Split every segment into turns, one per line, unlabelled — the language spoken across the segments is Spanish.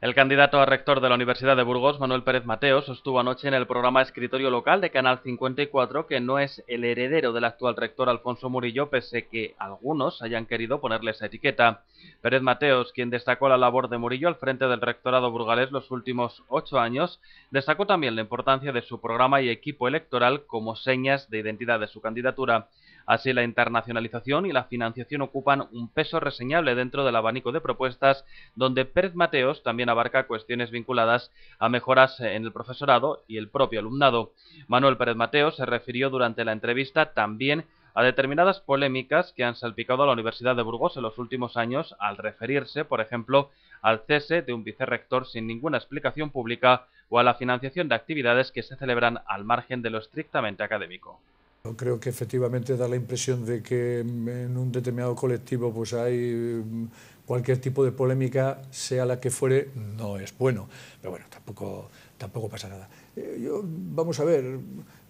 El candidato a rector de la Universidad de Burgos, Manuel Pérez Mateos, estuvo anoche en el programa Escritorio Local de Canal 54 que no es el heredero del actual rector Alfonso Murillo, pese que algunos hayan querido ponerle esa etiqueta. Pérez Mateos, quien destacó la labor de Murillo al frente del rectorado burgalés los últimos ocho años, destacó también la importancia de su programa y equipo electoral como señas de identidad de su candidatura. Así, la internacionalización y la financiación ocupan un peso reseñable dentro del abanico de propuestas, donde Pérez Mateos también abarca cuestiones vinculadas a mejoras en el profesorado y el propio alumnado. Manuel Pérez Mateos se refirió durante la entrevista también a determinadas polémicas que han salpicado a la Universidad de Burgos en los últimos años al referirse, por ejemplo, al cese de un vicerrector sin ninguna explicación pública o a la financiación de actividades que se celebran al margen de lo estrictamente académico.
Yo Creo que efectivamente dar la impresión de que mm, en un determinado colectivo pues hay mm, cualquier tipo de polémica, sea la que fuere, no es bueno. Pero bueno, tampoco, tampoco pasa nada. Eh, yo, vamos a ver,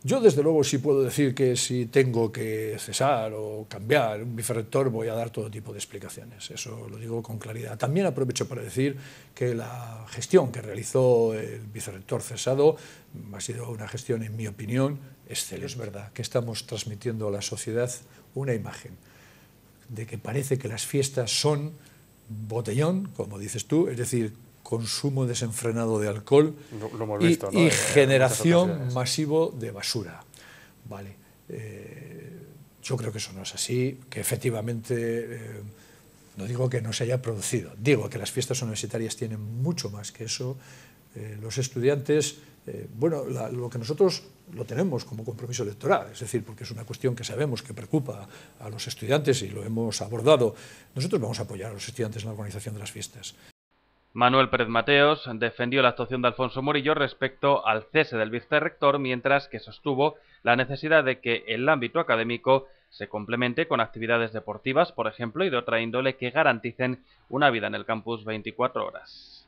yo desde luego sí puedo decir que si tengo que cesar o cambiar un vicerrector voy a dar todo tipo de explicaciones, eso lo digo con claridad. También aprovecho para decir que la gestión que realizó el vicerrector cesado ha sido una gestión, en mi opinión, excelente. Es verdad que estamos transmitiendo a la sociedad una imagen de que parece que las fiestas son botellón, como dices tú, es decir, consumo desenfrenado de alcohol y, generación masivo de basura. Vale, eh, yo creo que eso no es así, que efectivamente, eh, no digo que no se haya producido, digo que las fiestas universitarias tienen mucho más que eso. Eh, los estudiantes, bueno, lo que nosotros lo tenemos como compromiso electoral, es decir, porque es una cuestión que sabemos que preocupa a los estudiantes y lo hemos abordado, nosotros vamos a apoyar a los estudiantes en la organización de las fiestas.
Manuel Pérez Mateos defendió la actuación de Alfonso Morillo respecto al cese del vicerrector, mientras que sostuvo la necesidad de que el ámbito académico se complemente con actividades deportivas, por ejemplo, y de otra índole que garanticen una vida en el campus 24 horas.